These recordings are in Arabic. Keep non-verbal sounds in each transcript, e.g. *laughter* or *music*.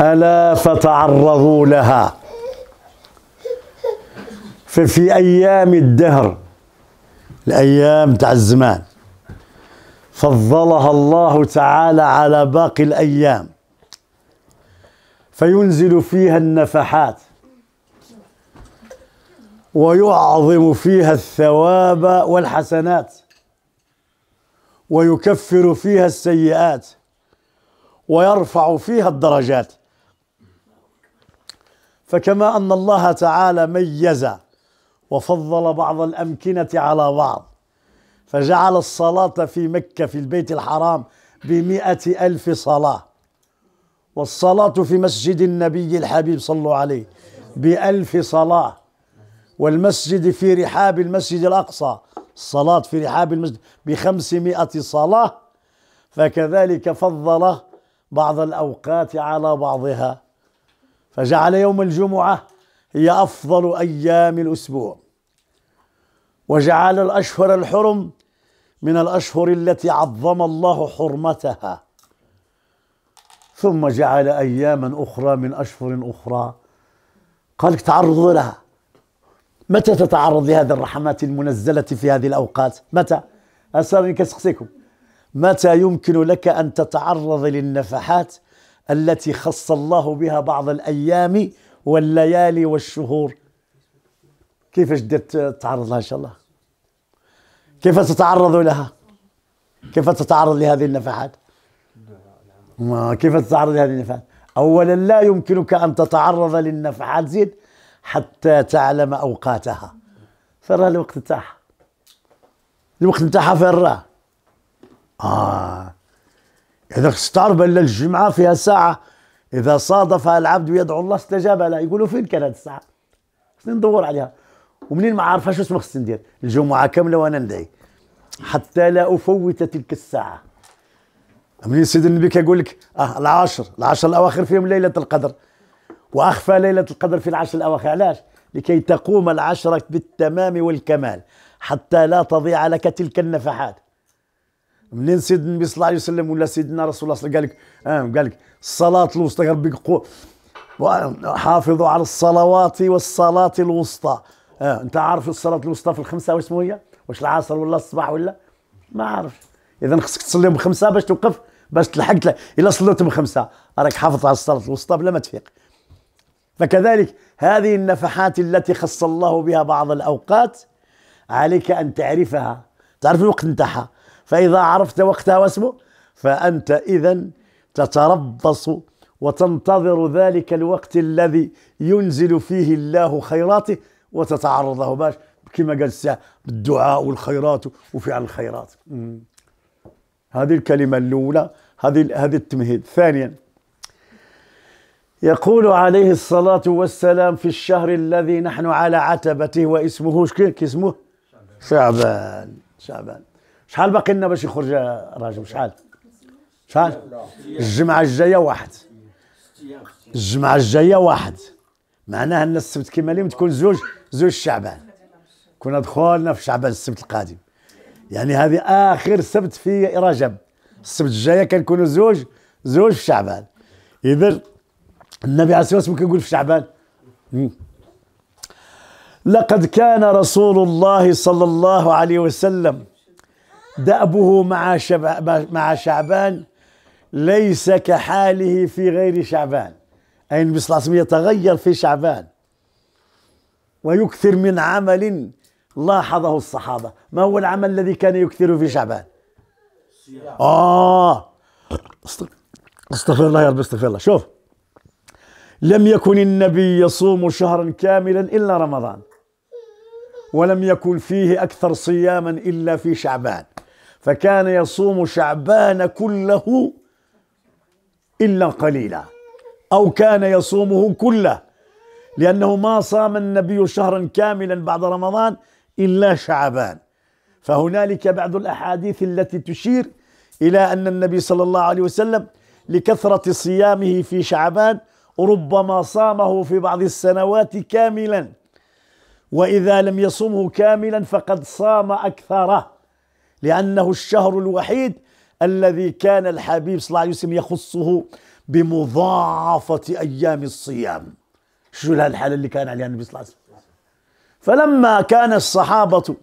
ألا فتعرضوا لها ففي أيام الدهر الأيام تاع الزمان فضلها الله تعالى على باقي الأيام فينزل فيها النفحات ويعظم فيها الثواب والحسنات ويكفر فيها السيئات ويرفع فيها الدرجات فكما ان الله تعالى ميز وفضل بعض الامكنه على بعض فجعل الصلاه في مكه في البيت الحرام بمئة ألف صلاة والصلاة في مسجد النبي الحبيب صلوا عليه بألف صلاة والمسجد في رحاب المسجد الأقصى الصلاة في رحاب المسجد بخمسمائة صلاة فكذلك فضل بعض الأوقات على بعضها فجعل يوم الجمعة هي أفضل أيام الأسبوع وجعل الأشهر الحرم من الأشهر التي عظم الله حرمتها ثم جعل أياما أخرى من أشهر أخرى قالك تعرضوا لها متى تتعرض لهذه الرحمات المنزلة في هذه الأوقات متى أسألني كسقسيكم متى يمكن لك أن تتعرض للنفحات التي خص الله بها بعض الأيام والليالي والشهور كيفاش دير تتعرض لها إن شاء الله كيف تتعرض لها كيف تتعرض لهذه النفحات ما كيف تتعرض لهذه النفحات أولا لا يمكنك أن تتعرض للنفحات زيد حتى تعلم أوقاتها فراه الوقت نتاعها الوقت نتاعها فراه آه إذا تعرف أن الجمعة فيها ساعة إذا صادفها العبد ويدعو الله استجاب لها يقولوا فين كانت الساعة؟ خصني ندور عليها ومنين ما عارفه شو اسمه خصني ندير الجمعة كاملة وأنا ندعي حتى لا أفوت تلك الساعة منين سيد النبي كيقول لك اه العاشر العشر الأواخر فيهم ليلة القدر وأخفى ليلة القدر في العشر الأواخر علاش؟ لكي تقوم العشرة بالتمام والكمال حتى لا تضيع لك تلك النفحات منين سيدنا النبي صلى الله عليه وسلم ولا سيدنا رسول الله صلى الله عليه وسلم قال لك آه، قال لك الصلاه الوسطى ربي حافظوا على الصلوات والصلاه الوسطى اه انت عارف الصلاه الوسطى في الخمسه واش هي واش العصر ولا الصباح ولا ما عارف اذا خصك تصلي بخمسه باش توقف باش تلحق الا صليت بخمسه راك حافظ على الصلاه الوسطى بلا ما تفيق فكذلك هذه النفحات التي خص الله بها بعض الاوقات عليك ان تعرفها تعرف الوقت نتاعها فإذا عرفت وقتها واسمه فأنت إذا تتربص وتنتظر ذلك الوقت الذي ينزل فيه الله خيراته وتتعرض له باش كما قال الساعة بالدعاء والخيرات وفعل الخيرات هذه الكلمة الأولى هذه هذه التمهيد ثانيا يقول عليه الصلاة والسلام في الشهر الذي نحن على عتبته واسمه شكون اسمه شعبان شعبان شحال باقي لنا باش يخرج راجل شحال شحال الجمعه الجايه واحد الجمعه الجايه واحد معناها ان السبت كيما اليوم تكون زوج زوج شعبان كنا دخولنا في شعبان السبت القادم يعني هذه اخر سبت في رجب السبت الجايه كنكونوا زوج زوج في شعبان اذا النبي عليه الصلاه والسلام كيقول في شعبان لقد كان رسول الله صلى الله عليه وسلم دأبه مع مع شعبان ليس كحاله في غير شعبان أي النبي صلى الله عليه وسلم يتغير في شعبان ويكثر من عمل لاحظه الصحابة ما هو العمل الذي كان يكثر في شعبان آه استغفر الله يا رب استغفر الله شوف لم يكن النبي يصوم شهرا كاملا إلا رمضان ولم يكن فيه أكثر صياما إلا في شعبان فكان يصوم شعبان كله إلا قليلا أو كان يصومه كله لأنه ما صام النبي شهرا كاملا بعد رمضان إلا شعبان فهنالك بعض الأحاديث التي تشير إلى أن النبي صلى الله عليه وسلم لكثرة صيامه في شعبان ربما صامه في بعض السنوات كاملا وإذا لم يصمه كاملا فقد صام أكثره لأنه الشهر الوحيد الذي كان الحبيب صلى الله عليه وسلم يخصه بمضاعفة أيام الصيام شو الحالة اللي كان عليها النبي صلى الله عليه وسلم فلما كان الصحابة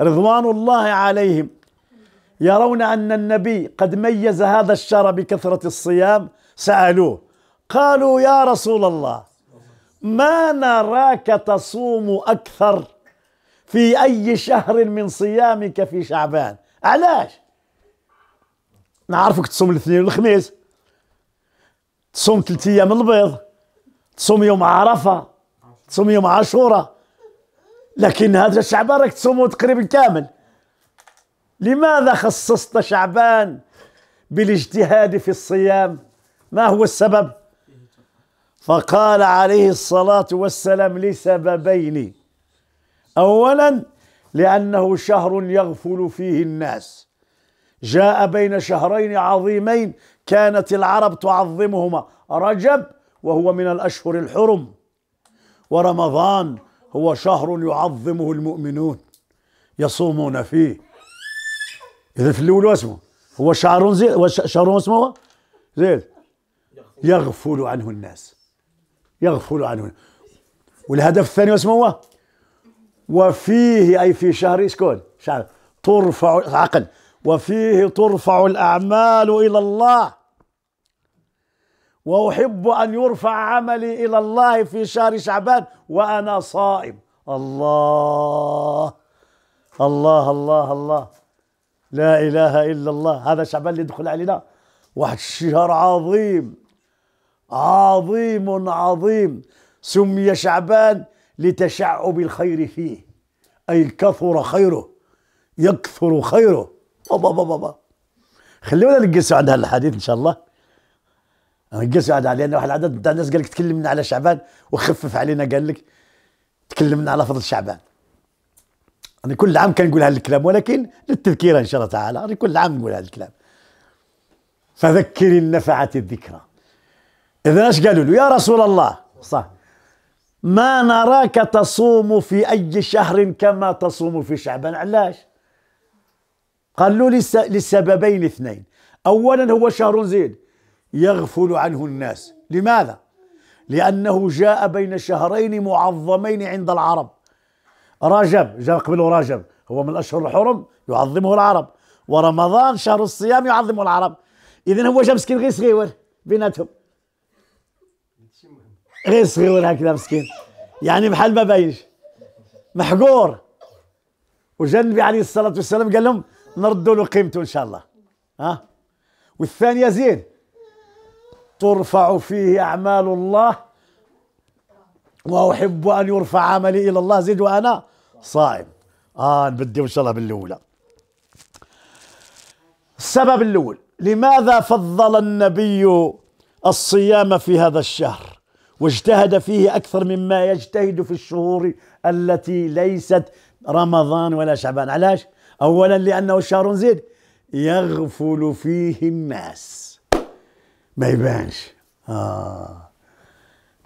رضوان الله عليهم يرون أن النبي قد ميز هذا الشهر بكثرة الصيام سألوه قالوا يا رسول الله ما نراك تصوم أكثر في أي شهر من صيامك في شعبان علاش نعرفك تصوم الاثنين والخميس تصوم ثلاث أيام البيض تصوم يوم عرفة تصوم يوم عاشوراء لكن هذا شعبان راك تصومه تقريبا كامل لماذا خصصت شعبان بالاجتهاد في الصيام ما هو السبب فقال عليه الصلاة والسلام لسببين اولا لانه شهر يغفل فيه الناس جاء بين شهرين عظيمين كانت العرب تعظمهما رجب وهو من الاشهر الحرم ورمضان هو شهر يعظمه المؤمنون يصومون فيه اذا في الاول اسمه هو شهر زيد شهر اسمه زيد يغفل عنه الناس يغفل عنه والهدف الثاني اسمه وفيه أي في شهر اسكن شهر ترفع عقل وفيه ترفع الأعمال إلى الله وأحب أن يرفع عملي إلى الله في شهر شعبان وأنا صائم الله الله الله الله لا إله إلا الله هذا شعبان اللي دخل علينا واحد الشهر عظيم عظيم عظيم سمي شعبان لتشعب الخير فيه أي كثر خيره يكثر خيره بابا بابا بابا خلونا نجلسوا عند هذا الحديث إن شاء الله نجلسوا عند لأن واحد العدد بتاع الناس قال لك تكلمنا على شعبان وخفف علينا قال لك تكلمنا على فضل شعبان أنا كل عام كنقول هذا الكلام ولكن للتذكير إن شاء الله تعالى أنا كل عام نقول هذا الكلام فذكر النفعة الذكرى إذا ايش قالوا له يا رسول الله صح ما نراك تصوم في أي شهر كما تصوم في شعبان علاش قال له لسببين اثنين أولا هو شهر زين يغفل عنه الناس لماذا لأنه جاء بين شهرين معظمين عند العرب رجب جاء قبله رجب هو من الأشهر الحرم يعظمه العرب ورمضان شهر الصيام يعظمه العرب إذن هو جاء مسكين غير صغير بيناتهم غير صغير هكذا مسكين يعني بحال ما باينش محقور وجا النبي عليه الصلاه والسلام قال لهم نردوا له قيمته ان شاء الله ها والثانيه زين ترفع فيه اعمال الله واحب ان يرفع عملي الى الله زيد وانا صائم اه نبدي ان شاء الله بالاولى السبب الاول لماذا فضل النبي الصيام في هذا الشهر واجتهد فيه أكثر مما يجتهد في الشهور التي ليست رمضان ولا شعبان علاش؟ أولا لأنه شهر زيد يغفل فيه الناس ما يبانش آه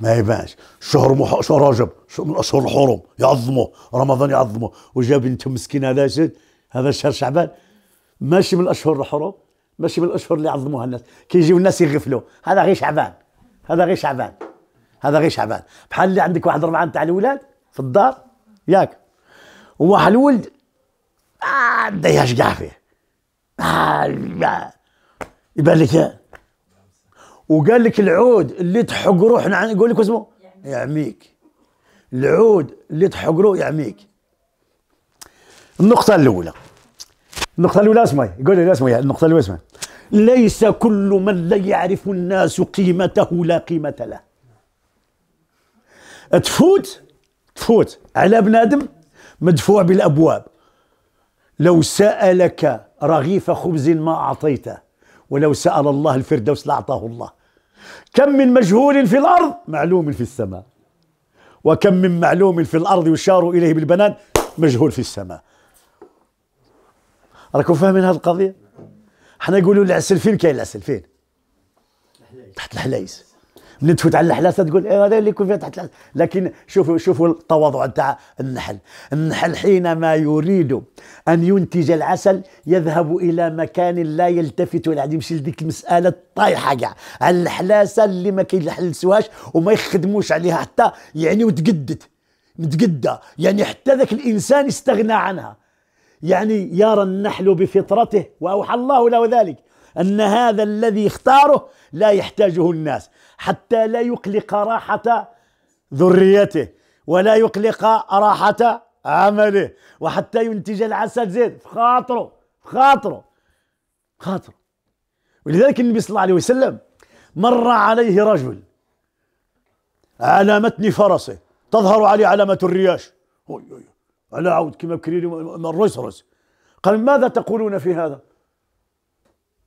ما يبانش شهر مح... شهر رجب من أشهر الحرم يعظمه رمضان يعظمه وجا بنت مسكينة هذا هذا شهر شعبان ماشي من الأشهر الحرم ماشي من الأشهر اللي يعظموها الناس كيجيو الناس يغفلوا هذا غير شعبان هذا غير شعبان هذا غير شعبان بحال اللي عندك واحد ربعه نتاع الاولاد في الدار ياك وواحد الولد ما عندهاش كاع فيه ما آه، يبان لك وقال لك العود اللي تحق روح يقول لك اسمه يعميك العود اللي تحق روح يعميك النقطة الأولى النقطة الأولى اسمعي قول لي اسمعي النقطة الأولى اسمعي ليس كل من لا يعرف الناس قيمته لا قيمة له تفوت تفوت على بنادم مدفوع بالابواب لو سالك رغيف خبز ما اعطيته ولو سال الله الفردوس لاعطاه الله كم من مجهول في الارض معلوم في السماء وكم من معلوم في الارض يشار اليه بالبنان مجهول في السماء راكم فاهمين هذه القضيه حنا نقولوا العسل فين كاين العسل فين تحت الحلايس ملي تفوت على الحلاسه تقول ايه هذا اللي يكون فيها تحت لكن شوفوا شوفوا التواضع تاع النحل النحل حينما يريد ان ينتج العسل يذهب الى مكان لا يلتفت ولا يمشي لديك المساله طايحه كاع على الحلاسه اللي ما كيلحلسوهاش وما يخدموش عليها حتى يعني وتقدت متقده يعني حتى ذاك الانسان استغنى عنها يعني يرى النحل بفطرته واوحى الله له ذلك ان هذا الذي اختاره لا يحتاجه الناس حتى لا يقلق راحة ذريته ولا يقلق راحة عمله وحتى ينتج العسل زيد في خاطره في خاطره في خاطره ولذلك النبي صلى الله عليه وسلم مر عليه رجل على متن فرسه تظهر عليه علامة الرياش على عود كما بكري الريس رس قال ماذا تقولون في هذا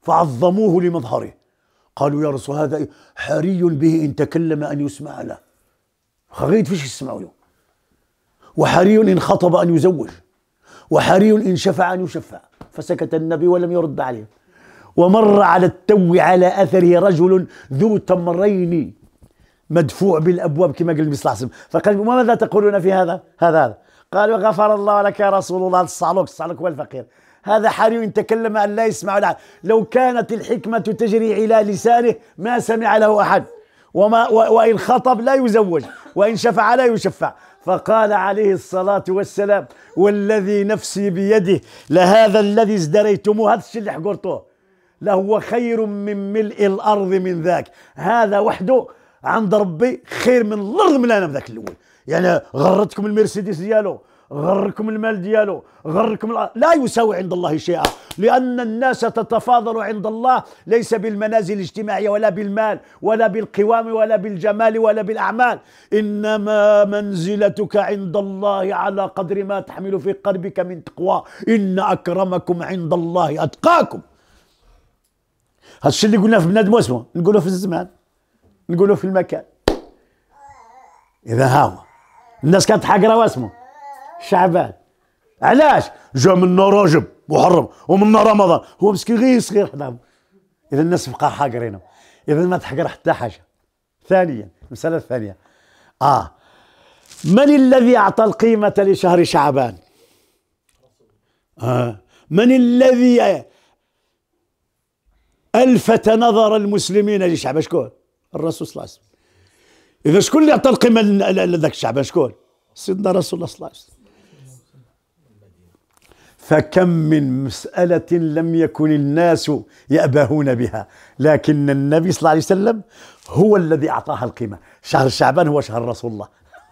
فعظموه لمظهره قالوا يا رسول هذا حري به إن تكلم أن يسمع له غير فيش يسمعوا له وحري إن خطب أن يزوج وحري إن شفع أن يشفع فسكت النبي ولم يرد عليه ومر على التو على أثره رجل ذو تمرين مدفوع بالأبواب كما قال النبي صلى الله عليه وسلم فقال وماذا تقولون في هذا هذا هذا قالوا غفر الله لك يا رسول الله تصعلوك تصعلوك والفقير هذا حري تكلم أن لا يسمع العبد لو كانت الحكمة تجري إلى لسانه ما سمع له أحد وما وإن خطب لا يزوج وإن شفع لا يشفع فقال عليه الصلاة والسلام والذي نفسي بيده لهذا الذي ازدريتموه هذا الشيء اللي حقرته لهو خير من ملء الأرض من ذاك هذا وحده عند ربي خير من الأرض من أنا ذاك الأول يعني غرتكم المرسيدس دياله غركم المال دياله غركم لا يساوي عند الله شيئا لأن الناس تتفاضل عند الله ليس بالمنازل الاجتماعية ولا بالمال ولا بالقوام ولا بالجمال ولا بالأعمال إنما منزلتك عند الله على قدر ما تحمل في قلبك من تقوى إن أكرمكم عند الله أتقاكم هذا الشيء اللي قلناه في بنادم واسمه نقوله في الزمان نقوله في المكان إذا هاو الناس كانت حاقرة واسمه شعبان علاش جا منا رجب محرم ومنا رمضان هو مسكين غير صغير حنا اذا الناس بقى حاقرين اذا ما تحقر حتى حاجه ثانيا المساله الثانيه اه من الذي اعطى القيمه لشهر شعبان آه. من الذي الفت نظر المسلمين لشعبان شكون الرسول صلى الله عليه وسلم اذا شكون اللي اعطى القيمه لذاك الشعبان شكون سيدنا رسول الله صلى الله عليه وسلم فكم من مسألة لم يكن الناس يأبهون بها لكن النبي صلى الله عليه وسلم هو الذي أعطاها القيمة شهر شعبان هو شهر رسول الله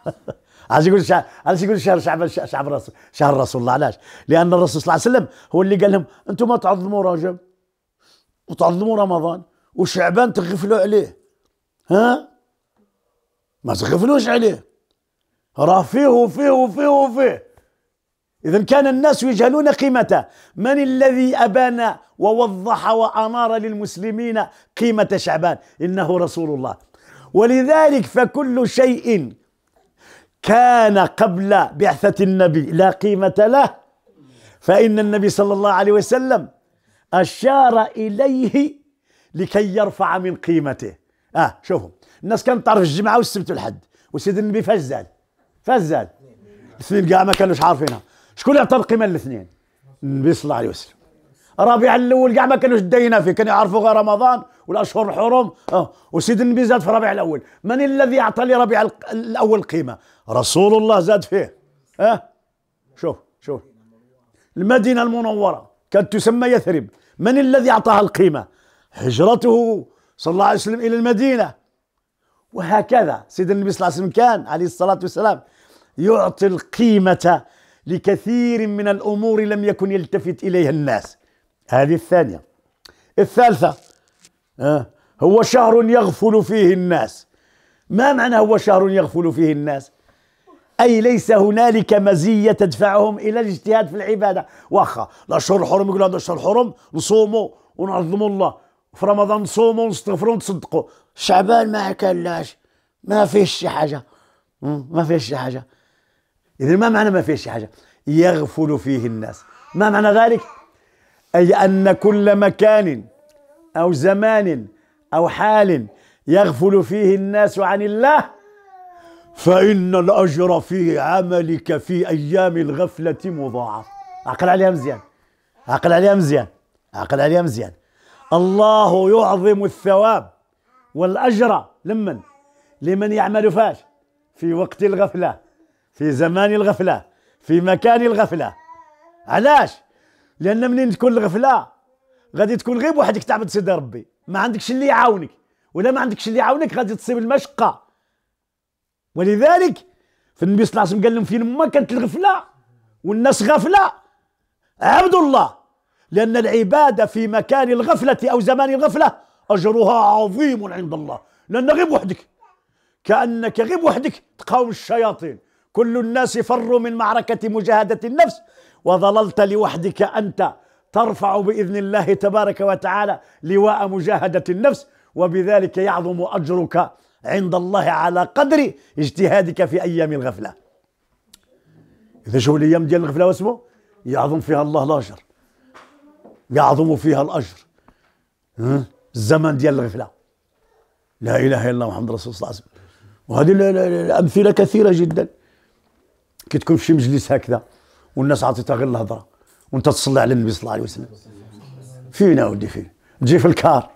*laughs* علاش يقول شهر علاش يقول شهر شعبان شعب رسول شهر رسول الله علاش؟ لأن الرسول صلى الله عليه وسلم هو اللي قال لهم أنتم تعظموا رجب وتعظموا رمضان وشعبان تغفلوا عليه ها؟ ما تغفلوش عليه راه فيه وفيه وفيه وفيه إذا كان الناس يجهلون قيمته من الذي أبان ووضح وأنار للمسلمين قيمة شعبان إنه رسول الله ولذلك فكل شيء كان قبل بعثة النبي لا قيمة له فإن النبي صلى الله عليه وسلم أشار إليه لكي يرفع من قيمته آه شوفوا الناس كانت تعرف الجمعة والسبت والحد وسيد النبي فاش زاد فاش الاثنين كاع ما كانوش عارفينها شكون اللي عطى القيمه للاثنين النبي صلى الله عليه وسلم ربيع الاول كاع ما كانوش داينا فيه كانوا يعرفوا غير رمضان والاشهر الحرم اه وسيد النبي زاد في ربيع الاول من الذي اعطى لربيع الاول قيمه رسول الله زاد فيه اه شوف شوف المدينه المنوره كانت تسمى يثرب من الذي اعطاها القيمه هجرته صلى الله عليه وسلم الى المدينه وهكذا سيدنا النبي صلى الله عليه وسلم كان عليه الصلاه والسلام يعطي القيمه لكثير من الامور لم يكن يلتفت اليها الناس هذه الثانيه الثالثه آه، هو شهر يغفل فيه الناس ما معنى هو شهر يغفل فيه الناس اي ليس هنالك مزيه تدفعهم الى الاجتهاد في العباده واخا الاشهر الحرم يقولوا هذا الشهر الحرم نصوموا ونعظموا الله في رمضان نصوموا ونستغفروا ونتصدقوا شعبان ما عكلاش ما فيهش شي حاجه ما فيهش شي حاجه إذا ما معنى ما فيش حاجة يغفل فيه الناس ما معنى ذلك أي أن كل مكان أو زمان أو حال يغفل فيه الناس عن الله فإن الأجر في عملك في أيام الغفلة مضاعف عقل عليها مزيان عقل عليها مزيان عقل عليها مزيان الله يعظم الثواب والأجر لمن لمن يعمل فاش في وقت الغفله في زمان الغفله في مكان الغفله علاش لان منين تكون الغفله غادي تكون غير بوحدك تعبد سيدي ربي ما عندكش اللي يعاونك ولا ما عندكش اللي يعاونك غادي تصيب المشقه ولذلك في النبي صلى الله عليه وسلم قال لهم فين ما كانت الغفله والناس غفله عبدوا الله لان العباده في مكان الغفله او زمان الغفله اجرها عظيم عند الله لان غير بوحدك كانك غير بوحدك تقاوم الشياطين كل الناس فروا من معركة مجاهدة النفس وظللت لوحدك أنت ترفع بإذن الله تبارك وتعالى لواء مجاهدة النفس وبذلك يعظم أجرك عند الله على قدر اجتهادك في أيام الغفلة إذا شو الأيام ديال الغفلة واسمه يعظم فيها الله الأجر يعظم فيها الأجر الزمن ديال الغفلة لا إله إلا الله محمد رسول الله وسلم وهذه الأمثلة كثيرة جدا كي تكون في شي مجلس هكذا والناس عطيتها غير الهضره وانت تصلي على النبي صلى الله عليه وسلم فين اودي فين تجي في الكار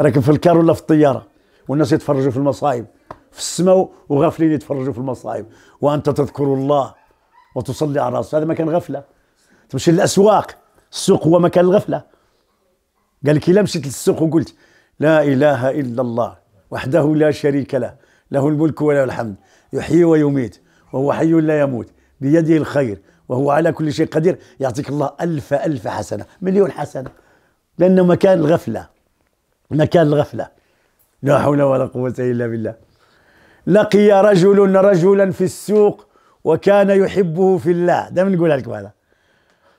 راكب في الكار ولا في الطياره والناس يتفرجوا في المصايب في السماء وغافلين يتفرجوا في المصايب وانت تذكر الله وتصلي على راسه هذا مكان غفله تمشي للاسواق السوق هو مكان الغفله قال لك الا مشيت للسوق وقلت لا اله الا الله وحده لا شريك له له الملك وله الحمد يحيي ويميت وهو حي لا يموت بيده الخير وهو على كل شيء قدير يعطيك الله ألف ألف حسنة مليون حسنة لأنه مكان الغفلة مكان الغفلة لا حول ولا قوة إلا بالله لقي رجل رجلا في السوق وكان يحبه في الله دائما نقول لكم هذا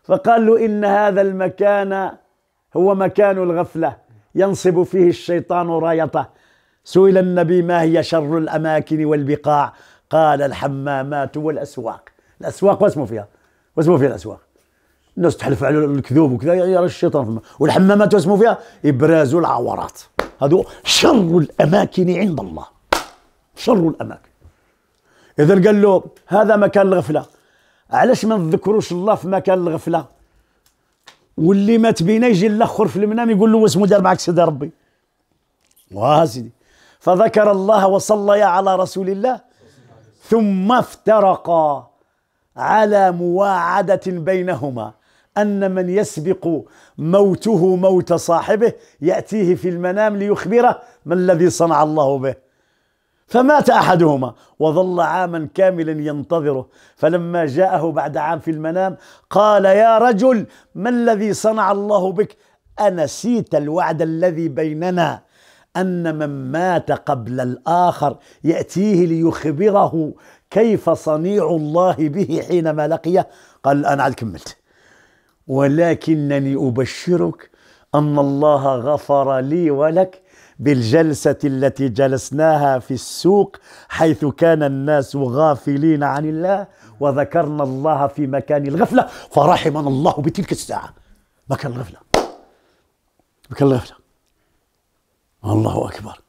فقال له إن هذا المكان هو مكان الغفلة ينصب فيه الشيطان رايته سئل النبي ما هي شر الأماكن والبقاع قال الحمامات والاسواق الاسواق واسمو فيها واسمو فيها الاسواق الناس تحلف على الكذوب وكذا يا يعني الشيطان فيما والحمامات واسمو فيها ابراز العورات هذو شر الاماكن عند الله شر الاماكن اذا قال له هذا مكان الغفله علاش ما نذكروش الله في مكان الغفله واللي مات بينا يجي الاخر في المنام يقول له واسمو دار معك سيدي ربي واه سيدي فذكر الله وصلى على رسول الله ثم افترقا على مواعدة بينهما أن من يسبق موته موت صاحبه يأتيه في المنام ليخبره ما الذي صنع الله به فمات احدهما وظل عاما كاملا ينتظره فلما جاءه بعد عام في المنام قال يا رجل ما الذي صنع الله بك انسيت الوعد الذي بيننا ان من مات قبل الاخر ياتيه ليخبره كيف صنيع الله به حينما لقيه قال الان عاد كملت ولكنني ابشرك ان الله غفر لي ولك بالجلسه التي جلسناها في السوق حيث كان الناس غافلين عن الله وذكرنا الله في مكان الغفله فرحمنا الله بتلك الساعه مكان الغفله مكان الغفله الله اكبر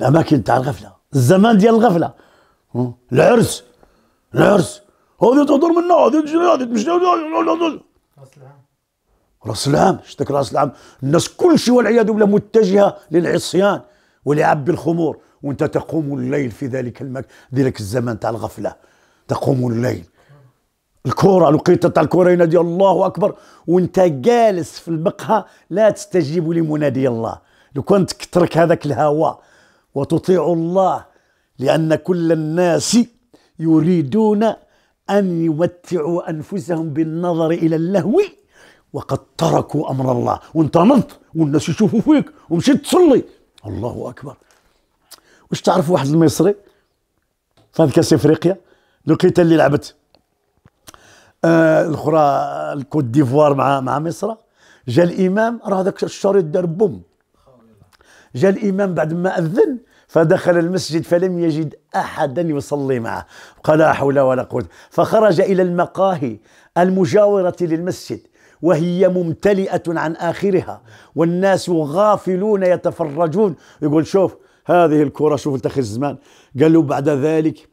الاماكن تاع الغفله الزمان ديال الغفله العرس العرس هذه تهضر منا هذه تجري هذه تمشي راس العام شتك راس العام الناس كل شيء والعياذ بالله متجهه للعصيان ولعب الخمور وانت تقوم الليل في ذلك المك ذلك الزمان تاع الغفله تقوم الليل الكرة لقيت تاع الكرة ينادي الله أكبر وأنت جالس في المقهى لا تستجيب لمنادي الله لو كنت تترك هذاك الهوى وتطيع الله لأن كل الناس يريدون أن يمتعوا أنفسهم بالنظر إلى اللهو وقد تركوا أمر الله وانت نضت والناس يشوفوا فيك ومشيت تصلي الله أكبر واش تعرف واحد المصري في كاس افريقيا لقيت اللي لعبت آه الاخرى الكوت ديفوار مع مع مصر جا الامام راه هذاك الشريط دار بوم جاء الإمام بعد ما أذن فدخل المسجد فلم يجد أحدا يصلي معه قال لا حول ولا قوة فخرج إلى المقاهي المجاورة للمسجد وهي ممتلئة عن آخرها والناس غافلون يتفرجون يقول شوف هذه الكرة شوف انت الزمان قالوا بعد ذلك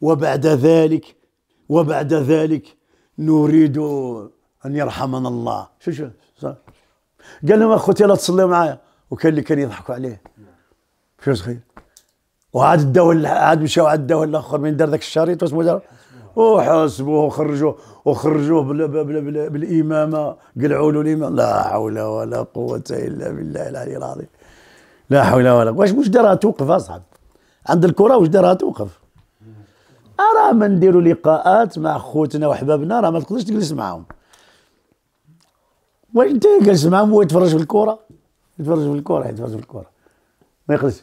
وبعد ذلك وبعد ذلك نريد أن يرحمنا الله شو شو قال لهم أخوتي لا تصلي معايا وكان اللي كان يضحكوا عليه شو صغير وعاد الدواء عاد مشاو عاد الدواء الاخر من دار ذاك الشريط واسمو دار وحاسبوه وخرجوه وخرجوه بالامامه قلعوا له الامام لا حول ولا قوه الا بالله العلي العظيم لا حول ولا قوه واش واش دارها توقف اصاحبي عند الكره واش دارها توقف آه، راه ما نديروا لقاءات مع خوتنا وحبابنا راه ما تقدرش تجلس معاهم واش انت جالس معاهم ويتفرج يتفرج في الكره يتفرج في الكره يتفرج في الكره ما يخلص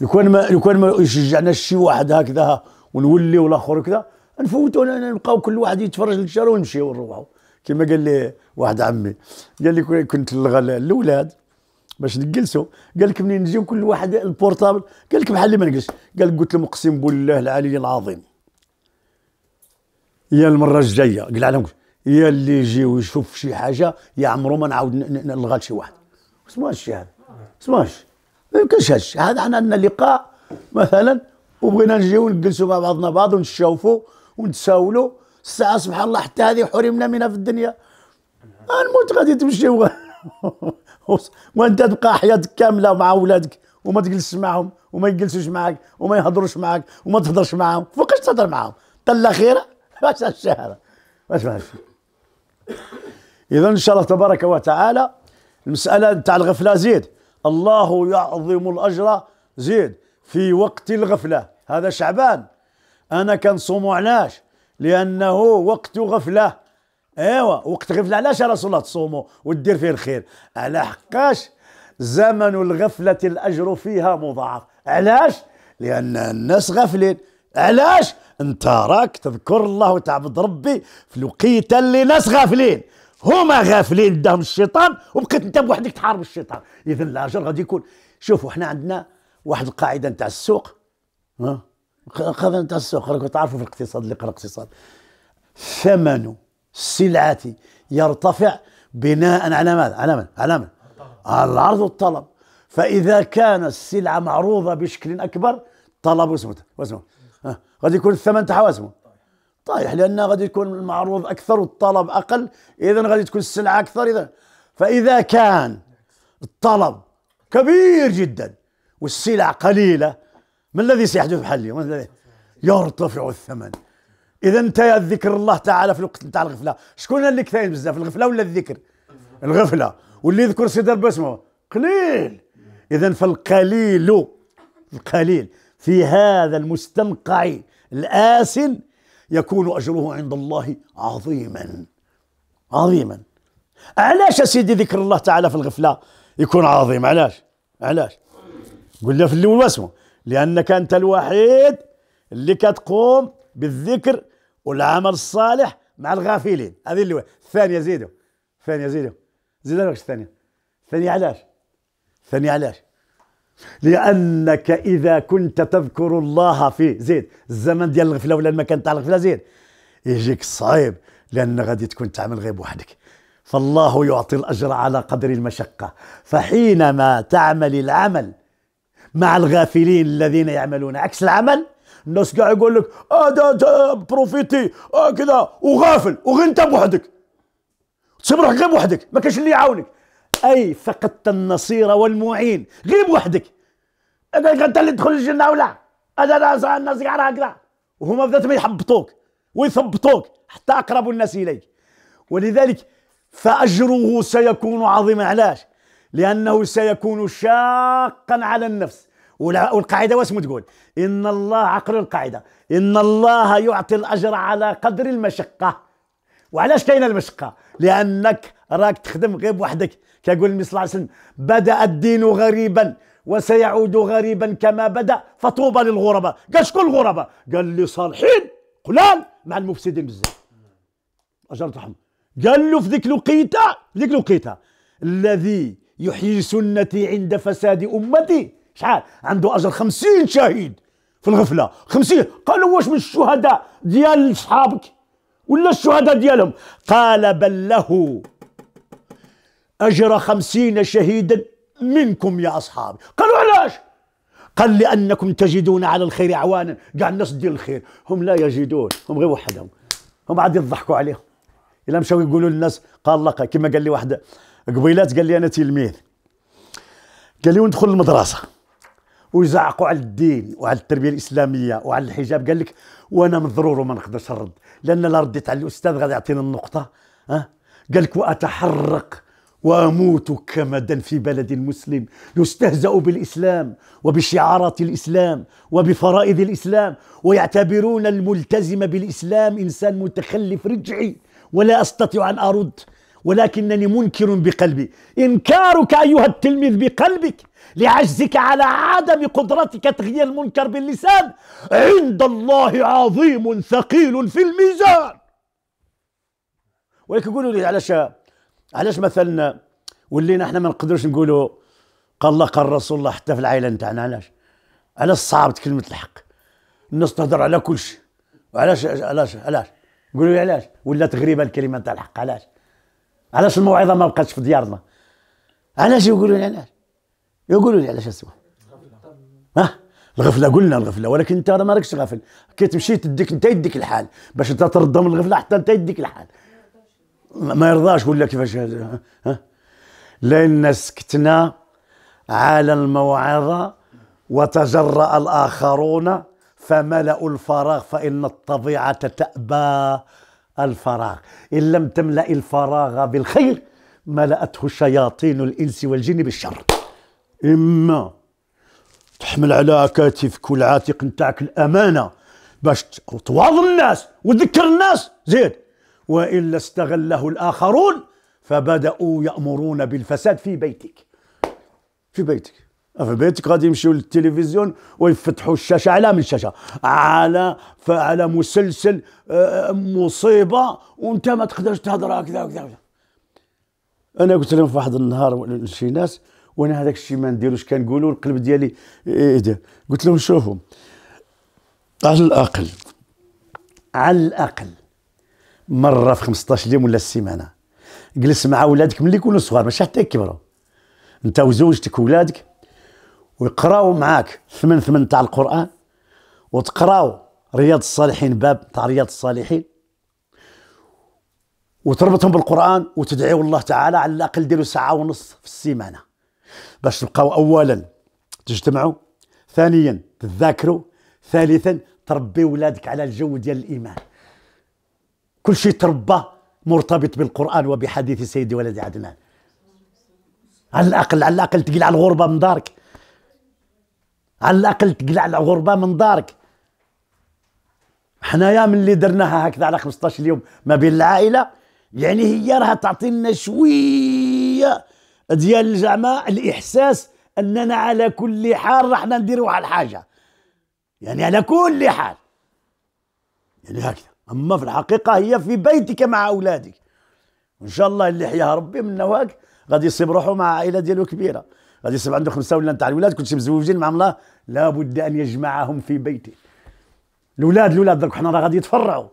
لو كان ما لو كان ما يشجعناش شي واحد هكذا ونولي والاخر كذا نفوتوا نبقاو كل واحد يتفرج للشارع ونمشيو ونروحوا كما قال لي واحد عمي قال لي كنت نلغى الاولاد باش نجلسوا قال لك منين نجيو كل واحد البورتابل قال لك بحال اللي ما نجلس قال قلت لهم اقسم بالله العلي العظيم يا المره الجايه قال لهم يا اللي يجي ويشوف شي حاجه يا عمرو ما نعاود نلغى لشي واحد سماش هذا يعني، سماش ما يمكنش الشيء هذا حنا عندنا لقاء مثلا وبغينا نجيو نجلسوا مع بعضنا بعض ونتشاوفوا ونتساولوا الساعه سبحان الله حتى هذه حرمنا منها في الدنيا الموت غادي تمشي *laughs* و... وانت تبقى حياتك كامله مع اولادك وما تجلسش معهم وما يجلسوش معك وما يهضروش معك وما تهضرش معاهم فوقاش تهضر معاهم تلا خيره *laughs* فاش الشهره واش ماشي اذا ان شاء الله تبارك وتعالى المسألة نتاع الغفلة زيد الله يعظم الأجر زيد في وقت الغفلة هذا شعبان أنا كنصوم علاش لأنه وقت غفلة ايوا وقت غفلة علاش يا رسول الله تصوموا ودير فيه الخير على حقاش زمن الغفلة الأجر فيها مضاعف علاش لأن الناس غافلين علاش انت راك تذكر الله وتعبد ربي في الوقيته اللي ناس غافلين هما غافلين دهم الشيطان وبقيت انت بوحدك تحارب الشيطان اذا الاجر غادي يكون شوفوا احنا عندنا واحد القاعده نتاع السوق ها القاعده نتاع السوق راكم تعرفوا في الاقتصاد اللي قرا الاقتصاد ثمن السلعه يرتفع بناء على ماذا؟ على من؟ على من؟ العرض والطلب فاذا كان السلعه معروضه بشكل اكبر طلب واسمه واسمه غادي يكون الثمن تاعها واسمه طايح لان غادي يكون المعروض اكثر والطلب اقل اذا غادي تكون السلعه اكثر اذا فاذا كان الطلب كبير جدا والسلع قليله ما الذي سيحدث بحال اليوم؟ يرتفع الثمن اذا انت ذكر الله تعالى في الوقت نتاع الغفله شكون اللي كثير بزاف الغفله ولا الذكر؟ الغفله واللي يذكر سيدي باسمه قليل اذا فالقليل القليل في هذا المستنقع الآسن يكون أجره عند الله عظيما عظيما علاش سيدي ذكر الله تعالى في الغفلة يكون عظيم علاش علاش قلنا في الأول واسمه لأنك أنت الوحيد اللي كتقوم بالذكر والعمل الصالح مع الغافلين هذه اللي الثانية زيدوا الثانية زيدوا زيدوا الثانية الثانية علاش الثانية علاش لانك اذا كنت تذكر الله في زيد الزمن ديال الغفله ولا المكان تاع الغفله زيد يجيك صعيب لان غادي تكون تعمل غير بوحدك فالله يعطي الاجر على قدر المشقه فحينما تعمل العمل مع الغافلين الذين يعملون عكس العمل الناس كاع يقول لك هذا آه، بروفيتي آه، كذا وغافل وغير انت بوحدك تسيب روحك غير بوحدك ما كاش اللي يعاونك أي فقدت النصير والمعين غير بوحدك هذا أنت اللي تدخل الجنة ولا انا الناس راه هكذا وهما بدات ما يحبطوك ويثبطوك حتى أقرب الناس إليك ولذلك فأجره سيكون عظيما علاش لأنه سيكون شاقا على النفس والقاعدة واش تقول إن الله عقل القاعدة إن الله يعطي الأجر على قدر المشقة وعلاش كاينة المشقة لأنك راك تخدم غير بوحدك كيقول النبي صلى الله عليه وسلم بدا الدين غريبا وسيعود غريبا كما بدا فطوبى للغرباء قال شكون الغرباء قال لي صالحين قلال مع المفسدين بزاف اجل رحم قال له في ذيك الوقيته في ذيك الوقيته الذي يحيي سنتي عند فساد امتي شحال عنده اجر خمسين شهيد في الغفله خمسين قالوا واش من الشهداء ديال صحابك ولا الشهداء ديالهم قال بل له أجر خمسين شهيدا منكم يا أصحابي قالوا علاش قال لأنكم تجدون على الخير عوانا قاع الناس دير الخير هم لا يجدون هم غير وحدهم هم عاد يضحكوا عليهم إلا مشاو يقولوا للناس قال لقى كما قال لي واحد قبيلات قال لي أنا تلميذ قال لي وندخل المدرسة ويزعقوا على الدين وعلى التربيه الاسلاميه وعلى الحجاب قال لك وانا مضرور وما نقدرش نرد لان لا رديت على الاستاذ غادي يعطيني النقطه ها قال لك واتحرق واموت كمدا في بلد مسلم يستهزا بالاسلام وبشعارات الاسلام وبفرائض الاسلام ويعتبرون الملتزم بالاسلام انسان متخلف رجعي ولا استطيع ان ارد ولكنني منكر بقلبي انكارك ايها التلميذ بقلبك لعجزك على عدم قدرتك تغيير المنكر باللسان عند الله عظيم ثقيل في الميزان ولكن يقولوا لي على شاب علاش مثلا ولينا احنا ما نقدروش نقولوا قال الله قال رسول الله حتى في العائله نتاعنا علاش علاش صعبت كلمه الحق الناس تهضر على كل شيء علاش علاش علاش قولوا لي علاش ولا تغريبه الكلمه نتاع الحق علاش علاش الموعظه ما بقاتش في ديارنا علاش يقولوا لي علاش يقولوا لي علاش اسمع؟ ها الغفله قلنا الغفله ولكن انت ما راكش غافل كي تمشي تديك انت يديك الحال باش انت ترضى من الغفله حتى انت يديك الحال ما يرضاش ولا كيفاش هذا ها لان سكتنا على الموعظه وتجرأ الاخرون فملأوا الفراغ فان الطبيعه تأبى الفراغ ان لم تملأ الفراغ بالخير ملأته الشياطين الانس والجن بالشر اما تحمل على كتفك والعاتق نتاعك الامانه باش تواظب الناس وتذكر الناس زيد والا استغله الاخرون فبداوا يامرون بالفساد في بيتك في بيتك أه، في بيتك غادي يمشيو للتلفزيون ويفتحوا الشاشه على من الشاشه على فعلى مسلسل أه، مصيبه وانت ما تقدرش تهضر هكذا وكذا انا قلت لهم في واحد النهار شي ناس وانا هذاك الشيء ما نديروش كنقولوا القلب ديالي اهدى إيه، إيه. قلت لهم شوفوا على الاقل على الاقل مره في 15 يوم ولا السيمانه جلس مع ولادك ملي يكونوا صغار ماشي حتى يكبروا انت وزوجتك ولادك ويقراو معاك ثمن ثمن تاع القران وتقراو رياض الصالحين باب تاع رياض الصالحين وتربطهم بالقران وتدعيو الله تعالى على الاقل ديروا ساعه ونص في السيمانه باش تبقاو اولا تجتمعوا ثانيا تذاكروا ثالثا تربي ولادك على الجو ديال الايمان كل شيء تربى مرتبط بالقرآن وبحديث سيدي ولدي عدنان على الأقل على الأقل تقلع الغربة من دارك على الأقل تقلع الغربة من دارك حنايا من اللي درناها هكذا على 15 يوم ما بين العائلة يعني هي راها تعطينا شوية ديال زعما الإحساس أننا على كل حال راحنا نديروا على الحاجة يعني على كل حال يعني هكذا اما في الحقيقه هي في بيتك مع اولادك ان شاء الله اللي حياها ربي من نواك غادي يصيب روحه مع عائله ديالو كبيره غادي يصيب عنده خمسه ولا تاع الولاد كلشي مزوجين مع الله لابد ان يجمعهم في بيته الاولاد الاولاد درك حنا راه غادي يتفرعوا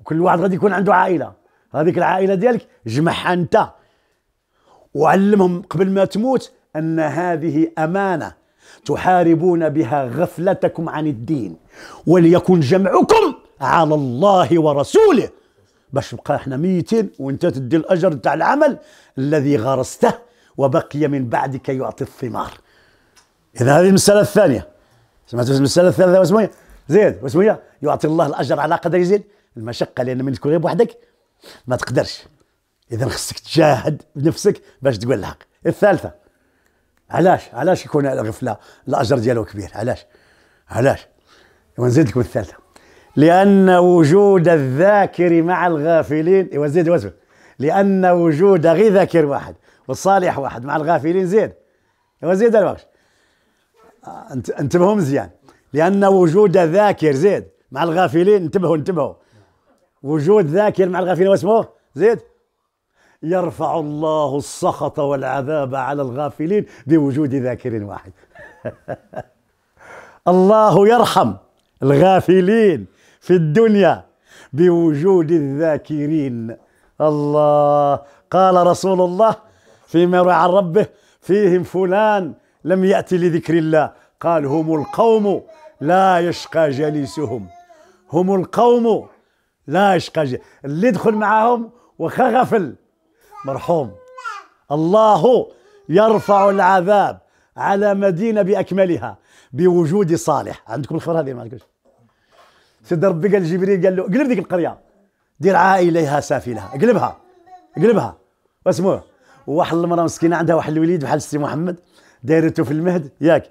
وكل واحد غادي يكون عنده عائله هذيك العائله ديالك جمعها انت وعلمهم قبل ما تموت ان هذه امانه تحاربون بها غفلتكم عن الدين وليكن جمعكم على الله ورسوله باش نبقى احنا ميتين وانت تدي الاجر تاع العمل الذي غرسته وبقي من بعدك يعطي الثمار اذا هذه المساله الثانيه سمعت المساله الثالثه واسمها زيد واسمها يعطي الله الاجر على قدر زيد المشقه لان من تكون غير بوحدك ما تقدرش اذا خصك تجاهد بنفسك باش تقول الحق الثالثه علاش علاش يكون الغفله الاجر ديالو كبير علاش علاش ونزيد لكم الثالثه لأن وجود الذاكر مع الغافلين وزيد إيوه وزيد لأن وجود غير ذاكر واحد والصالح واحد مع الغافلين زيد وزيد إيوه الوقت آه، انتبهوا مزيان لأن وجود ذاكر زيد مع الغافلين انتبهوا انتبهوا وجود ذاكر مع الغافلين واسمه زيد يرفع الله السخط والعذاب على الغافلين بوجود ذاكر واحد *laughs* الله يرحم الغافلين في الدنيا بوجود الذاكرين الله قال رسول الله فيما يروي عن ربه فيهم فلان لم يأتي لذكر الله قال هم القوم لا يشقى جليسهم هم القوم لا يشقى جليسهم اللي يدخل معهم وخا غفل مرحوم الله يرفع العذاب على مدينة بأكملها بوجود صالح عندكم الخبر هذه ما عندكمش سيد ربي قال جبريل قال له قلب ديك القريه دير عائليها سافلها اقلبها اقلبها واسموه واحد المراه مسكينه عندها واحد الوليد بحال السي محمد دايرته في المهد ياك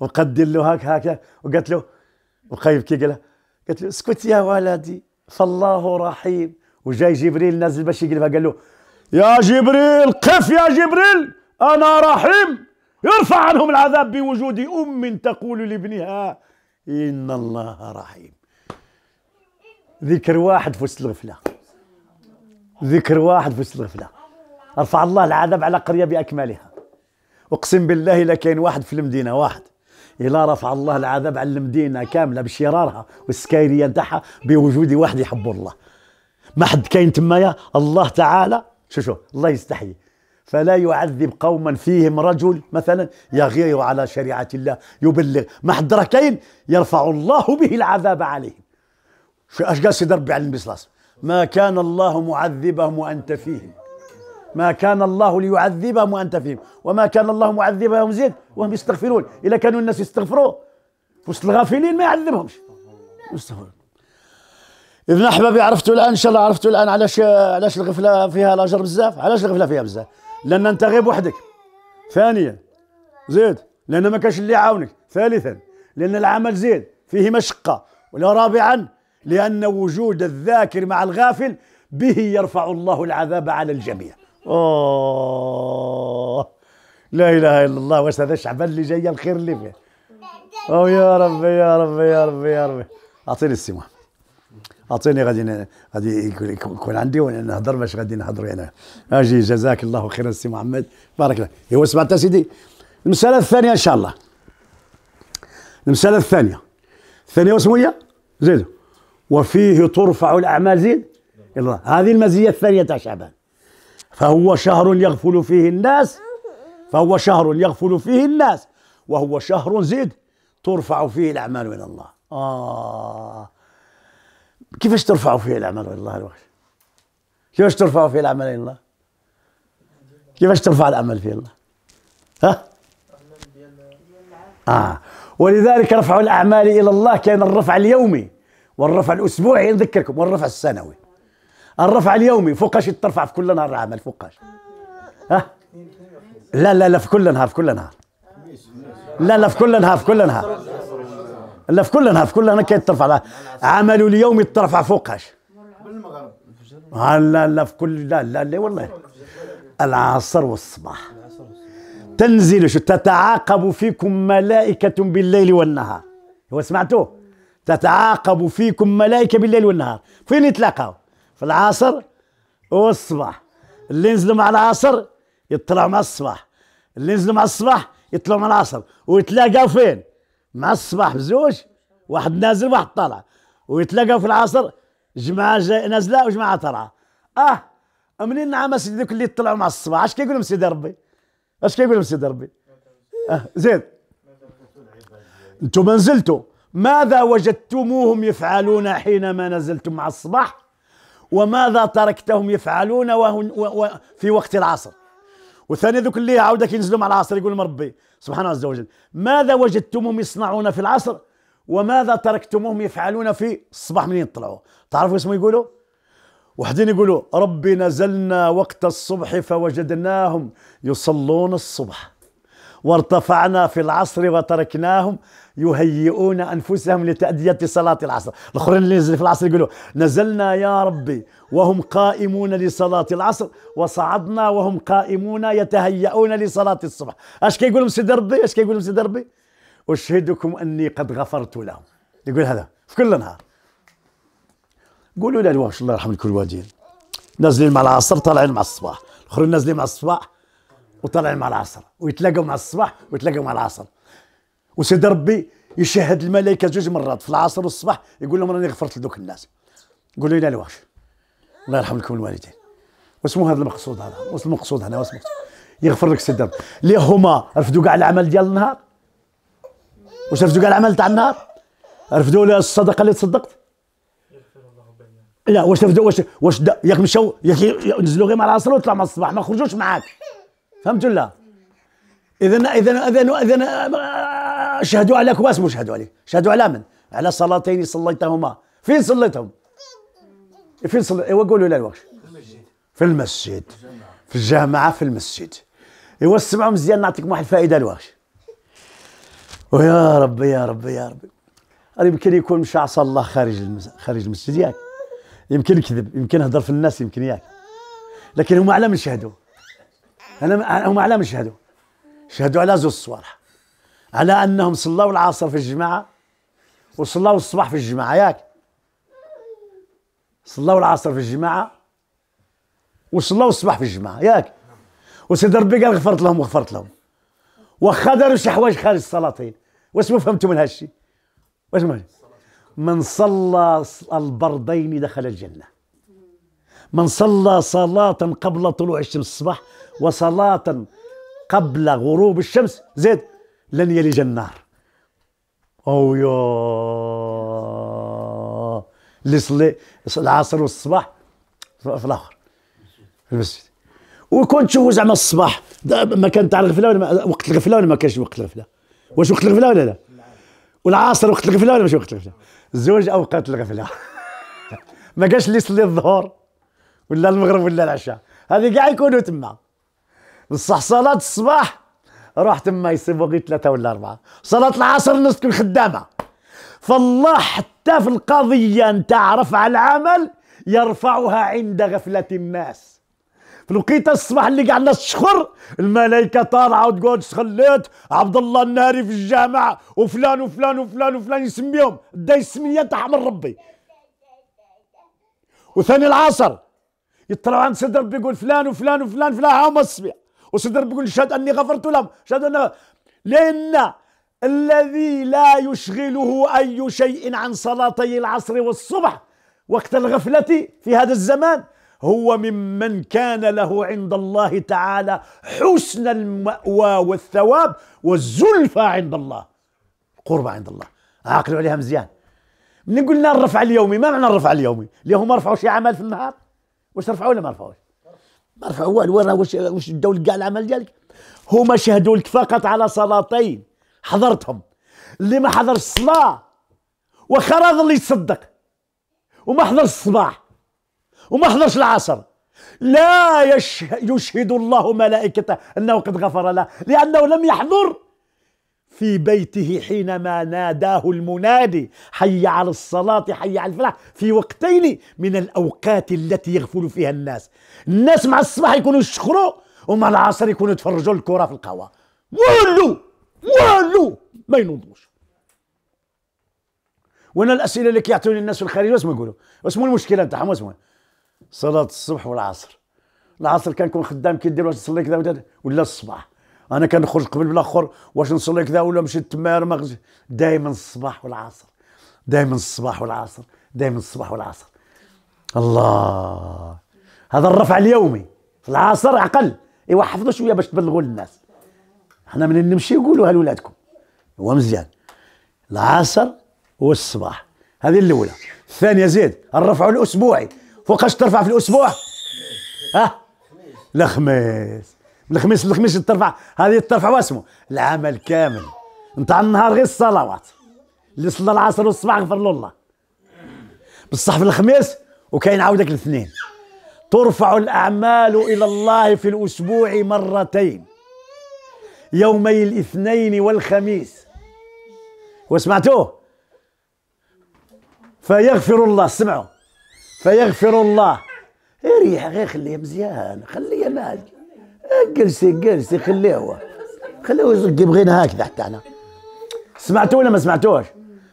وقد دير له هاك هاك وقالت له وقايب كي قالها قالت له اسكت يا ولدي فالله رحيم وجاي جبريل نازل باش يقلبها قال له يا جبريل قف يا جبريل انا رحيم يرفع عنهم العذاب بوجود ام تقول لابنها ان الله رحيم ذكر واحد في وسط الغفله ذكر واحد في وسط الغفله رفع الله العذاب على قريه باكملها اقسم بالله الا كاين واحد في المدينه واحد الا رفع الله العذاب على المدينه كامله بشرارها والسكايريه نتاعها بوجود واحد يحب الله ما حد كاين تمايا الله تعالى شو شو الله يستحي فلا يعذب قوما فيهم رجل مثلا يغير على شريعه الله يبلغ ما حد راه كاين يرفع الله به العذاب عليه اش قال سيدي ربي على النبي صلى الله عليه وسلم ما كان الله معذبهم وانت فيهم ما كان الله ليعذبهم وانت فيهم وما كان الله معذبهم زيد وهم يستغفرون اذا كانوا الناس يستغفروا وسط الغافلين ما يعذبهمش يستغفرون اذا احبابي عرفتوا الان ان شاء الله عرفتوا الان علاش علاش الغفله فيها الاجر بزاف علاش الغفله فيها بزاف لان انت غير وحدك ثانيا زيد لان ما كانش اللي يعاونك ثالثا لان العمل زيد فيه مشقه ولا رابعا لأن وجود الذاكر مع الغافل به يرفع الله العذاب على الجميع أوه لا إله إلا الله وأستاذ الشعبان اللي جاي الخير اللي فيه أو يا ربي يا ربي يا ربي يا ربي أعطيني السي محمد أعطيني غادي غادي يكون عندي ونهضر باش غادي نهضر أنا أجي جزاك الله خيرا سي محمد بارك الله هو سمعت سيدي المسألة الثانية إن شاء الله المسألة الثانية الثانية واسمو هي زيدو وفيه ترفع الأعمال زيد الله هذه المزية الثانية تاع شعبان فهو شهر يغفل فيه الناس فهو شهر يغفل فيه الناس وهو شهر زيد ترفع فيه الأعمال إلى الله آه كيفاش ترفع فيه الأعمال إلى الله الوقت كيفاش ترفع فيه الأعمال إلى الله كيفاش ترفع الأعمال فيه الله ها آه ولذلك رفع الأعمال إلى الله كان الرفع اليومي والرفع الاسبوعي نذكركم والرفع السنوي الرفع اليومي فوقاش ترفع في كل نهار عمل فوقاش ها لا لا لا في كل نهار في كل نهار لا لا في كل نهار في كل نهار لا في كل نهار في كل نهار كي ترفع عمل اليومي ترفع فوقاش لا لا في كل لا لا لا والله العصر والصباح تنزل تتعاقب فيكم ملائكة بالليل والنهار هو سمعتوه تتعاقب فيكم ملائكة بالليل والنهار فين يتلاقاو في العصر والصباح اللي ينزلوا مع العصر يطلعوا مع الصباح اللي ينزلوا مع الصباح يطلعوا مع العصر ويتلاقاو فين مع الصباح بزوج واحد نازل واحد طالع ويتلاقاو في العصر جماعة نازلة وجماعة طالعة اه منين نعم سيدي ذوك اللي طلعوا مع الصباح اش كيقول لهم سيدي ربي اش كيقول لهم سيدي ربي اه زيد انتم نزلتوا ماذا وجدتموهم يفعلون حينما نزلتم مع الصباح وماذا تركتهم يفعلون وهن و و في وقت العصر وثاني ذوك اللي عاودك ينزلوا مع العصر يقول لهم ربي سبحانه عز وجل ماذا وجدتموهم يصنعون في العصر وماذا تركتموهم يفعلون في الصباح منين طلعوا تعرفوا اسمه يقولوا وحدين يقولوا ربي نزلنا وقت الصبح فوجدناهم يصلون الصبح وارتفعنا في العصر وتركناهم يهيئون انفسهم لتاديه صلاه العصر، الاخرين اللي نزل في العصر يقولوا نزلنا يا ربي وهم قائمون لصلاه العصر وصعدنا وهم قائمون يتهيئون لصلاه الصبح، اش كيقول لهم سيدي ربي؟ اش كيقول لهم سيدي ربي؟ اشهدكم اني قد غفرت لهم، يقول هذا في كل نهار. قولوا له واش الله يرحم الكل والدين نازلين مع العصر طالعين مع الصباح، الاخرين نازلين مع الصباح وطالعين مع العصر ويتلاقوا مع الصباح ويتلاقوا مع العصر وسيدي ربي يشهد الملائكه جوج مرات في العصر والصباح يقول لهم راني غفرت لذوك الناس قولوا لي لا واش الله يرحم لكم الوالدين واسمو هذا المقصود هذا واش المقصود هنا واش المقصود يغفر لك سيدي ربي اللي هما رفدوا كاع العمل ديال النهار واش رفدوا كاع العمل تاع النهار رفدوا الصدقه اللي تصدقت لا واش رفدوا واش واش ياك مشاو ياك نزلوا غير مع العصر وطلعوا مع الصباح ما خرجوش معاك فهمت ولا اذا اذا اذا اذا شهدوا عليك واسمه شهدوا عليك شهدوا على من على صلاتين صليتهما فين صليتهم فين صلي ايوا قولوا لا الوقت في المسجد في الجامعه في المسجد ايوا اسمعوا مزيان نعطيكم واحد الفائده الوقت ويا ربي يا ربي يا ربي يمكن يكون مشى عصى الله خارج المس... خارج المسجد ياك يمكن كذب يمكن هضر في الناس يمكن ياك لكن هما على من شهدوا انا هما على من شهدوا شهدوا على زوج الصوالح على انهم صلوا العصر في الجماعه وصلوا الصباح في الجماعه ياك صلوا العصر في الجماعه وصلوا الصباح في الجماعه ياك وسيد ربي قال غفرت لهم وغفرت لهم واخا داروا شي حوايج خارج السلاطين واش ما فهمتوا من هالشي واش ما من صلى البردين دخل الجنه من صلى صلاة قبل طلوع الشمس الصباح وصلاة قبل غروب الشمس زيد لن يلج النار أو يا اللي العصر والصباح في الاخر في المسجد وكون تشوف زعما الصباح ما كان تاع الغفله ولا وقت الغفله ولا ما كانش وقت الغفله واش وقت الغفله ولا لا والعصر وقت الغفله ولا ماشي وقت الغفله زوج اوقات الغفله *laughs* ما كانش اللي يصلي الظهر ولا المغرب ولا العشاء هذه كاع يكونوا تما بصح صلاه الصباح روح تما يصيبوا غير ثلاثة ولا أربعة صلاة العصر الناس تكون خدامة فالله حتى في القضية نتاع رفع العمل يرفعها عند غفلة الناس في الوقيتة الصباح اللي قاعد الناس تشخر الملائكة طالعة وتقول خليت عبد الله الناري في الجامع وفلان وفلان وفلان وفلان يسميهم دا السمية تاع من ربي وثاني العصر يطلعوا عند سيد ربي يقول فلان وفلان وفلان فلان هما السمية وصدر بيقول شهد اني غفرت لهم شهد ان لان الذي لا يشغله اي شيء عن صلاتي العصر والصبح وقت الغفله في هذا الزمان هو ممن كان له عند الله تعالى حسن المأوى والثواب والزلفى عند الله قربة عند الله عاقلوا عليها مزيان من قلنا الرفع اليومي ما معنى الرفع اليومي اللي هم رفعوا شي عمل في النهار واش رفعوا ولا ما رفعوش ما عرف والو واش واش داو كاع العمل ديالك هما شهدوا لك فقط على صلاتين حضرتهم اللي ما حضرش الصلاه وخرج اللي يصدق وما حضرش الصباح وما حضرش العصر لا يشهد الله ملائكته انه قد غفر له لانه لم يحضر في بيته حينما ناداه المنادي حي على الصلاة حي على الفلاح في وقتين من الأوقات التي يغفل فيها الناس الناس مع الصباح يكونوا يشخروا ومع العصر يكونوا يتفرجوا الكرة في القهوة والو والو ما ينوضوش وانا الاسئله اللي كيعطوني الناس في الخارج واش ما يقولوا واسمو المشكله نتاعهم واسمو صلاه الصبح والعصر العصر كان يكون خدام كيدير واش تصلي كذا ولا الصباح انا كنخرج قبل بالاخر واش نصلي كذا ولا مشيت تما ما دائما الصباح والعصر دائما الصباح والعصر دائما الصباح والعصر الله هذا الرفع اليومي في العصر عقل ايوا حفظوا شويه باش تبلغوا للناس حنا من نمشي قولوها لولادكم هو مزيان العصر والصباح هذه الاولى الثانيه زيد الرفع الاسبوعي فوقاش ترفع في الاسبوع ها الخميس من الخميس للخميس ترفع هذه ترفع واسمه العمل كامل نتاع النهار غير الصلوات اللي صلى العصر والصباح غفر له الله بصح في الخميس وكاين عاودك الاثنين ترفع الاعمال الى الله في الاسبوع مرتين يومي الاثنين والخميس وسمعتوه فيغفر الله سمعوا فيغفر الله إيه ريح غير خليه مزيان خليه مالك جلسي جلسي خليه خليوه يبغينا هكذا حتى احنا سمعتوا ولا ما سمعتوش؟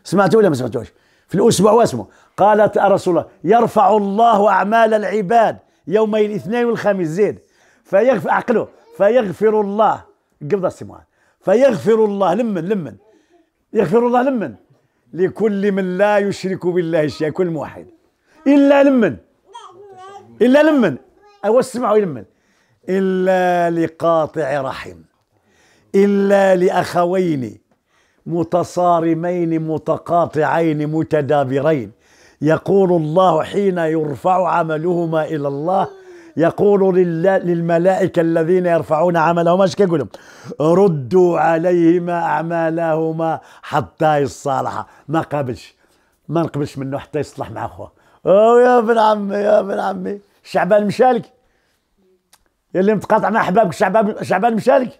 سمعتوا ولا ما سمعتوش؟ في الاسبوع واسمه قالت رسول الله يرفع الله اعمال العباد يومي الاثنين والخميس زيد فيغفر عقله فيغفر الله قبض السمعان فيغفر الله لمن لمن يغفر الله لمن لكل من لا يشرك بالله شيئا كل موحد الا لمن الا لمن او اسمعوا لمن إلا لقاطع رحم إلا لأخوين متصارمين متقاطعين متدابرين يقول الله حين يرفع عملهما إلى الله يقول للملائكة الذين يرفعون عملهما ايش كيقول لهم ردوا عليهما أعمالهما حتى يصالحا ما قابلش ما نقبلش منه حتى يصلح مع أخوه أو يا ابن عمي يا ابن عمي شعبان مشالك يا اللي متقاطع مع احبابك شعبان شعبان مشالك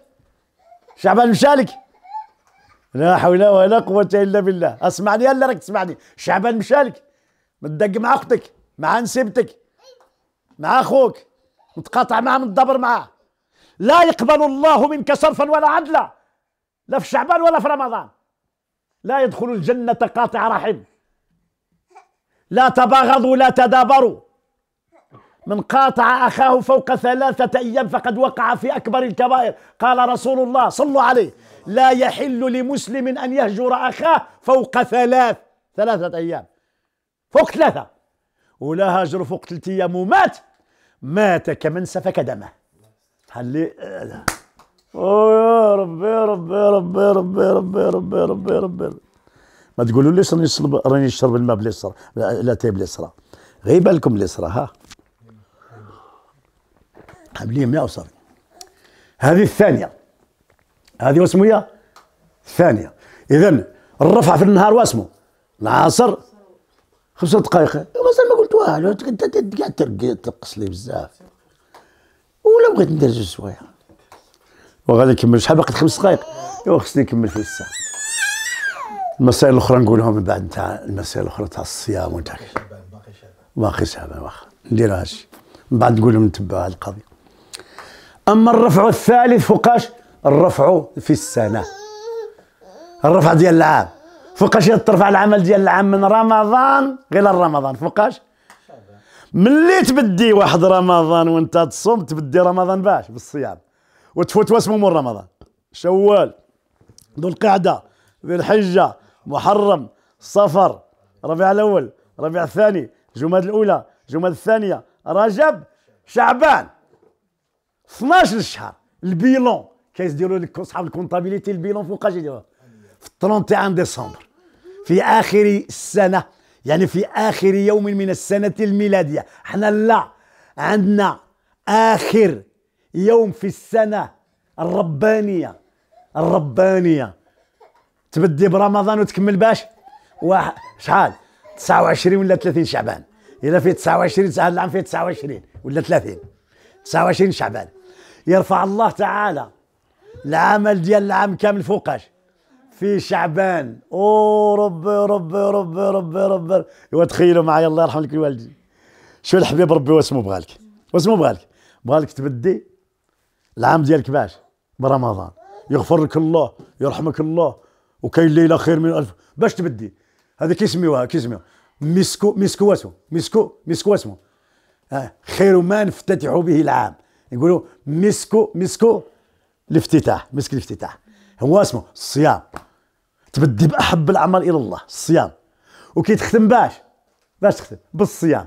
شعبان مشالك لا حول ولا قوة إلا بالله اسمعني يلا راك تسمعني شعبان مشالك متدق مع أختك مع نسيبتك مع أخوك متقاطع معاه متدبر معاه لا يقبل الله منك صرفا ولا عدلا لا في شعبان ولا في رمضان لا يدخل الجنة قاطع رحم لا تباغضوا لا تدابروا من قاطع أخاه فوق ثلاثة أيام فقد وقع في أكبر الكبائر قال رسول الله صلوا عليه لا يحل لمسلم أن يهجر أخاه فوق ثلاث ثلاثة أيام فوق ثلاثة ولا هاجر فوق ثلاثة أيام ومات مات كمن سفك دمه حلي أوه يا ربي يا ربي يا ربي يا ربي يا ربي يا ربي يا ربي يا ربي ما تقولوا ليش راني نشرب راني نشرب الماء باليسرى لا تاي باليسرى غيب لكم اليسرى ها حبلية مليح وصافي هذه الثانية هذه واسمو هي الثانية إذا الرفع في النهار واسمو العصر خمس دقائق مازال ما قلت والو انت كاع ترقص لي بزاف ولا بغيت ندير جوج سوايع وغادي نكمل شحال باقي خمس دقائق ايوا خصني نكمل في الساعه المسائل الاخرى نقولهم من بعد نتاع المسائل الاخرى تاع الصيام ونتاع باقي شعبان واخا نديرها هادشي من بعد نقول لهم نتبع هاد القضيه أما الرفع الثالث فوقاش الرفع في السنة الرفع ديال العام فوقاش ترفع العمل ديال العام من رمضان غير رمضان فوقاش ملي تبدي واحد رمضان وانت تصوم تبدي رمضان باش بالصيام وتفوت واسمو من رمضان شوال ذو القعدة ذي الحجة محرم صفر ربيع الأول ربيع الثاني جماد الأولى جماد الثانية رجب شعبان 12 شهر البيلون ديروا لك صحاب الكونتابيليتي البيلون فوقاش يديروه في 31 ديسمبر في اخر السنه يعني في اخر يوم من السنه الميلاديه حنا لا عندنا اخر يوم في السنه الربانيه الربانيه تبدي برمضان وتكمل باش واحد شحال 29 ولا 30 شعبان الا في 29 هذا العام فيه 29 ولا 30 29 شعبان يرفع الله تعالى العمل ديال العام كامل فوقاش في شعبان او ربي ربي ربي ربي ربي ايوا تخيلوا معايا الله يرحم لك الوالدين شو الحبيب ربي واسمو بغالك واسمو بغالك بغالك تبدي العام ديالك باش برمضان يغفر لك الله يرحمك الله وكاين ليله خير من الف باش تبدي هذا كيسميوها كيسميوها مسكو مسكو واسمو مسكو مسكو واسمو آه، خير ما نفتتح به العام يقولوا مسكو مسكو الافتتاح مسك الافتتاح هو اسمه الصيام تبدي باحب الاعمال الى الله الصيام وكي تختم باش باش تختم بالصيام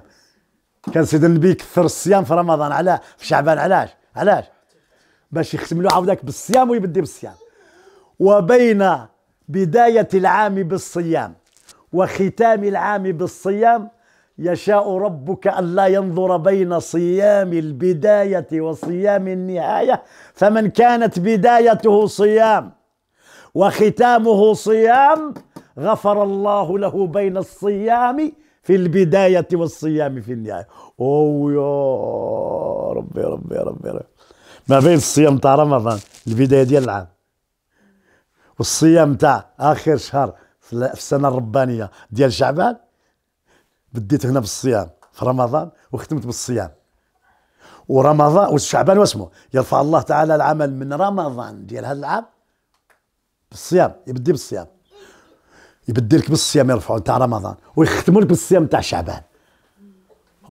كان سيدنا النبي كثر الصيام في رمضان علاه في شعبان علاش علاش باش يختم له عاودك بالصيام ويبدي بالصيام وبين بدايه العام بالصيام وختام العام بالصيام يشاء ربك ألا ينظر بين صيام البداية وصيام النهاية فمن كانت بدايته صيام وختامه صيام غفر الله له بين الصيام في البداية والصيام في النهاية أوه يا ربي ربي ربي, ربي. ما بين الصيام تاع رمضان البداية ديال العام والصيام تاع آخر شهر في السنة الربانية ديال شعبان بديت هنا بالصيام في رمضان وختمت بالصيام ورمضان وشعبان واسمه يرفع الله تعالى العمل من رمضان ديال هذا العام بالصيام يبدي بالصيام يبدي لك بالصيام يرفعوا تاع رمضان ويختموا لك بالصيام تاع شعبان